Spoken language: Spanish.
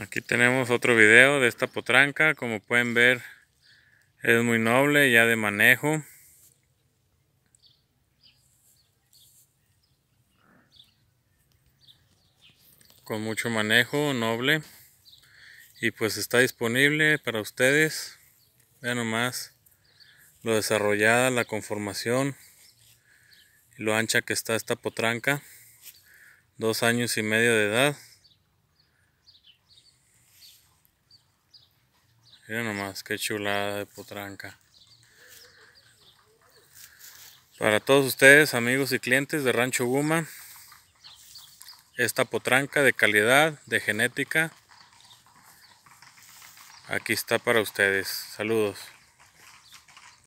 Aquí tenemos otro video de esta potranca. Como pueden ver, es muy noble, ya de manejo. Con mucho manejo, noble. Y pues está disponible para ustedes. Vean nomás lo desarrollada, la conformación. lo ancha que está esta potranca. Dos años y medio de edad. Mira nomás, qué chulada de potranca. Para todos ustedes, amigos y clientes de Rancho Guma, esta potranca de calidad, de genética, aquí está para ustedes. Saludos.